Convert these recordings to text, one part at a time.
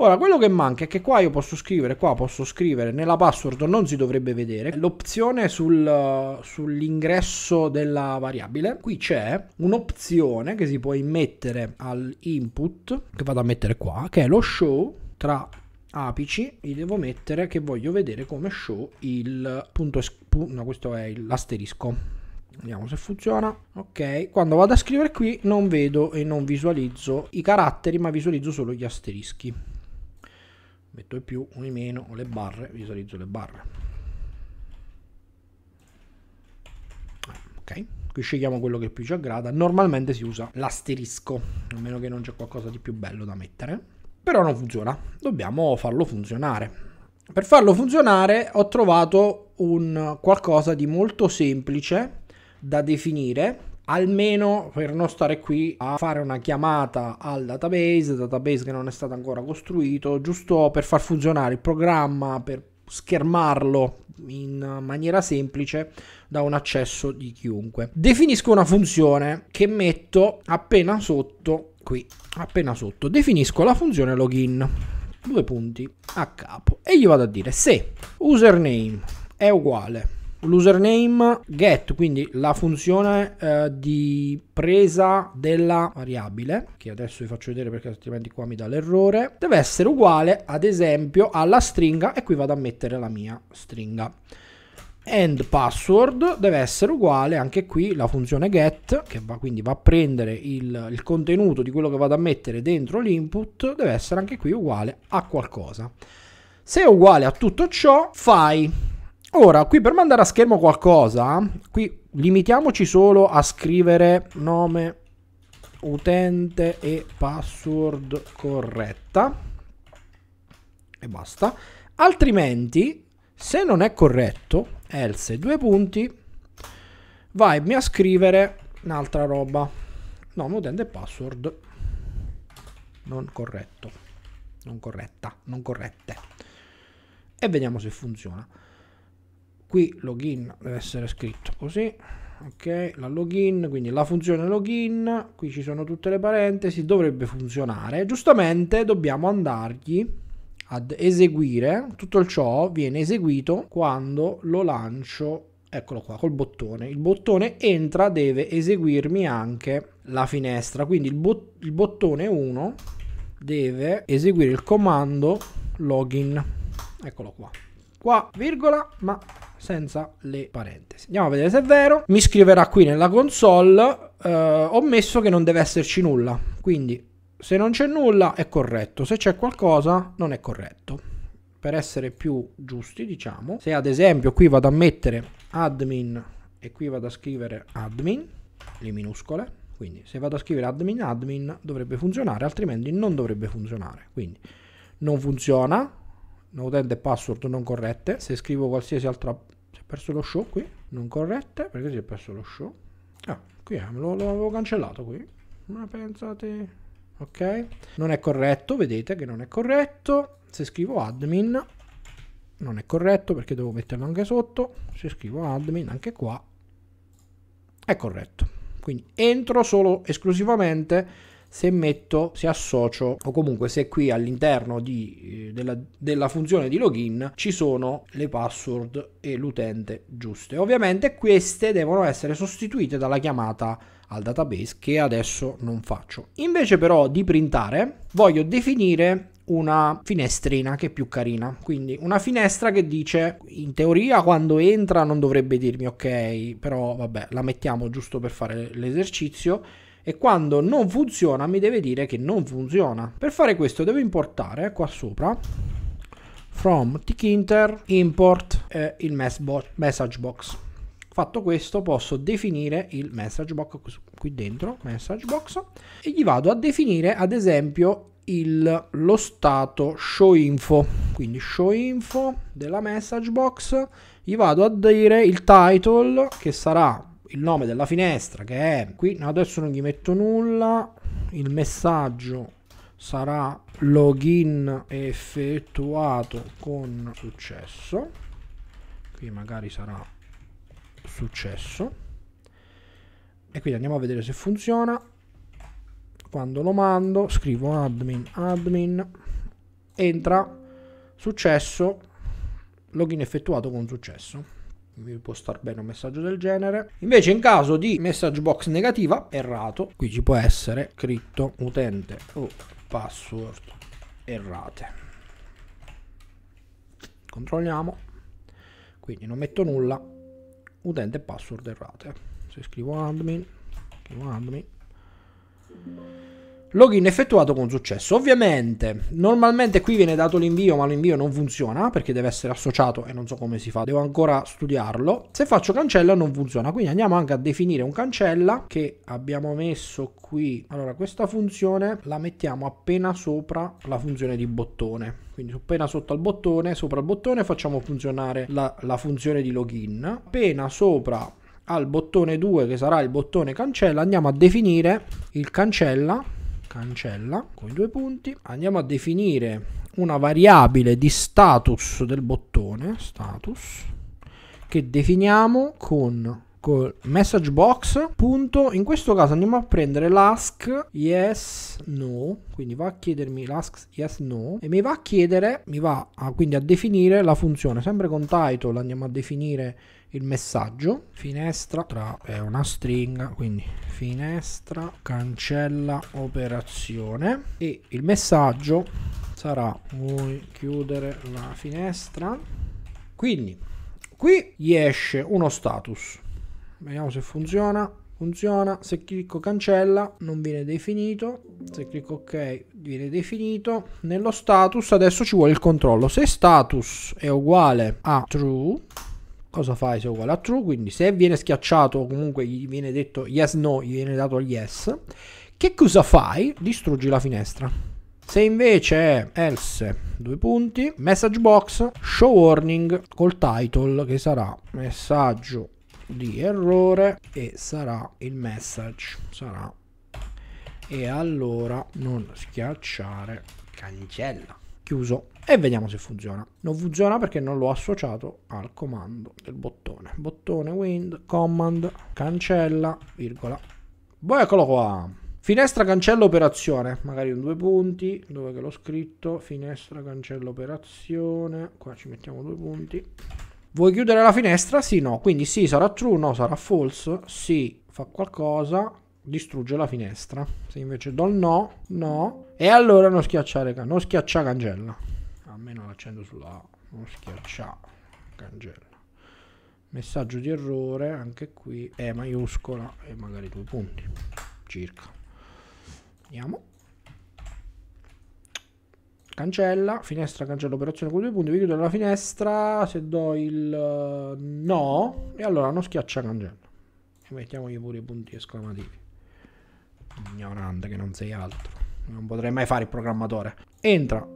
Ora, quello che manca è che qua io posso scrivere, qua posso scrivere, nella password non si dovrebbe vedere, l'opzione sul, eh, sull'ingresso della variabile. Qui c'è un'opzione che si può immettere all'input, che vado a mettere qua, che è lo show tra apici gli devo mettere che voglio vedere come show il punto no questo è l'asterisco vediamo se funziona ok quando vado a scrivere qui non vedo e non visualizzo i caratteri ma visualizzo solo gli asterischi metto il più, o i meno, o le barre, visualizzo le barre. Ok, qui scegliamo quello che più ci aggrada. Normalmente si usa l'asterisco, a meno che non c'è qualcosa di più bello da mettere. Però non funziona, dobbiamo farlo funzionare. Per farlo funzionare ho trovato un qualcosa di molto semplice da definire almeno per non stare qui a fare una chiamata al database, database che non è stato ancora costruito, giusto per far funzionare il programma, per schermarlo in maniera semplice da un accesso di chiunque. Definisco una funzione che metto appena sotto qui, appena sotto. Definisco la funzione login, due punti a capo e gli vado a dire se username è uguale l'username get, quindi la funzione eh, di presa della variabile, che adesso vi faccio vedere perché altrimenti qua mi dà l'errore, deve essere uguale ad esempio alla stringa e qui vado a mettere la mia stringa. And password deve essere uguale anche qui la funzione get che va, quindi va a prendere il, il contenuto di quello che vado a mettere dentro l'input deve essere anche qui uguale a qualcosa se è uguale a tutto ciò fai Ora, qui per mandare a schermo qualcosa, qui limitiamoci solo a scrivere nome utente e password corretta e basta. Altrimenti, se non è corretto, else due punti, vai a scrivere un'altra roba. Nome utente e password non corretto, non corretta, non corrette. E vediamo se funziona qui login deve essere scritto così ok la login quindi la funzione login qui ci sono tutte le parentesi dovrebbe funzionare giustamente dobbiamo andargli ad eseguire tutto ciò viene eseguito quando lo lancio eccolo qua col bottone il bottone entra deve eseguirmi anche la finestra quindi il, bot il bottone 1 deve eseguire il comando login eccolo qua qua virgola ma senza le parentesi. Andiamo a vedere se è vero. Mi scriverà qui nella console, eh, ho messo che non deve esserci nulla, quindi se non c'è nulla è corretto, se c'è qualcosa non è corretto. Per essere più giusti, diciamo, se ad esempio qui vado a mettere admin e qui vado a scrivere admin, le minuscole, quindi se vado a scrivere admin admin dovrebbe funzionare, altrimenti non dovrebbe funzionare. Quindi non funziona, node e password non corrette se scrivo qualsiasi altra si è perso lo show qui non corrette perché si è perso lo show ah qui eh, lo, lo avevo cancellato qui ma pensate ok non è corretto vedete che non è corretto se scrivo admin non è corretto perché devo metterlo anche sotto se scrivo admin anche qua è corretto quindi entro solo esclusivamente se metto, se associo o comunque se qui all'interno di, eh, della, della, funzione di login ci sono le password e l'utente giuste. Ovviamente queste devono essere sostituite dalla chiamata al database che adesso non faccio. Invece però di printare voglio definire una finestrina che è più carina. Quindi una finestra che dice in teoria quando entra non dovrebbe dirmi ok, però vabbè, la mettiamo giusto per fare l'esercizio e quando non funziona mi deve dire che non funziona. Per fare questo devo importare qua sopra from tkinter import eh, il message box. Fatto questo posso definire il message box qui dentro, message box, e gli vado a definire ad esempio il, lo stato show info quindi show info della message box gli vado a dire il title che sarà il nome della finestra che è qui adesso non gli metto nulla il messaggio sarà login effettuato con successo qui magari sarà successo e quindi andiamo a vedere se funziona quando lo mando scrivo admin admin entra successo login effettuato con successo mi può star bene un messaggio del genere. Invece in caso di message box negativa, errato, qui ci può essere scritto utente o password errate. Controlliamo, quindi non metto nulla, utente e password errate. Se scrivo admin, scrivo admin Login effettuato con successo. Ovviamente, normalmente qui viene dato l'invio, ma l'invio non funziona perché deve essere associato e non so come si fa, devo ancora studiarlo. Se faccio cancella non funziona, quindi andiamo anche a definire un cancella che abbiamo messo qui. Allora, questa funzione la mettiamo appena sopra la funzione di bottone quindi appena sotto al bottone, sopra il bottone facciamo funzionare la, la, funzione di login, appena sopra al bottone 2 che sarà il bottone cancella andiamo a definire il cancella cancella con i due punti andiamo a definire una variabile di status del bottone status che definiamo con col message box punto in questo caso andiamo a prendere l'ask yes no quindi va a chiedermi l'ask yes no e mi va a chiedere mi va a, quindi a definire la funzione sempre con title andiamo a definire il messaggio finestra tra è una stringa quindi finestra cancella operazione e il messaggio sarà vuoi chiudere la finestra quindi qui gli esce uno status vediamo se funziona funziona se clicco cancella non viene definito se clicco ok viene definito nello status adesso ci vuole il controllo se status è uguale a true cosa fai se uguale a true, quindi se viene schiacciato comunque gli viene detto yes no, gli viene dato il yes. Che cosa fai? Distruggi la finestra. Se invece è else, due punti, message box, show warning col title che sarà messaggio di errore e sarà il message, sarà e allora non schiacciare cancella chiuso e vediamo se funziona. Non funziona perché non l'ho associato al comando del bottone. Bottone wind command cancella virgola. Boh, eccolo qua. Finestra cancella operazione, magari un due punti, dove che l'ho scritto? Finestra cancella operazione, qua ci mettiamo due punti. Vuoi chiudere la finestra? Sì, no. Quindi sì sarà true, no sarà false. Sì, fa qualcosa distrugge la finestra. Se invece do il no, no. E allora non schiacciare, non schiaccia cancella. Almeno l'accendo sulla A. Non schiaccia cancella. Messaggio di errore, anche qui, E maiuscola e magari due punti, circa. Andiamo. Cancella, finestra, cancella operazione con due punti, vi chiudo la finestra, se do il eh, no, e allora non schiaccia cancella. E mettiamogli pure i punti esclamativi ignorante che non sei altro. Non potrei mai fare il programmatore. Entra,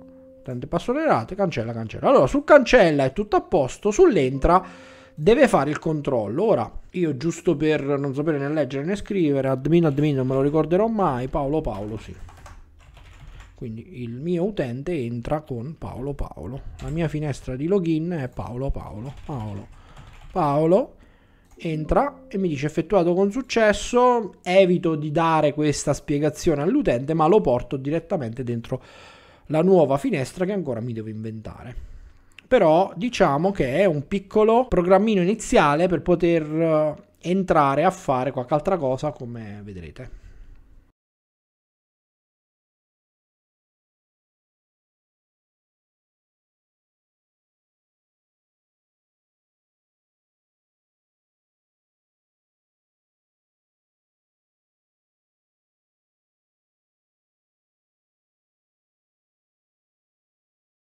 tante passorelate, cancella, cancella. Allora, sul cancella è tutto a posto, sull'entra deve fare il controllo. Ora, io giusto per non sapere né leggere né scrivere, admin admin non me lo ricorderò mai, Paolo Paolo sì. Quindi il mio utente entra con Paolo Paolo. La mia finestra di login è Paolo Paolo Paolo Paolo entra e mi dice effettuato con successo, evito di dare questa spiegazione all'utente ma lo porto direttamente dentro la nuova finestra che ancora mi devo inventare. Però diciamo che è un piccolo programmino iniziale per poter eh, entrare a fare qualche altra cosa come vedrete.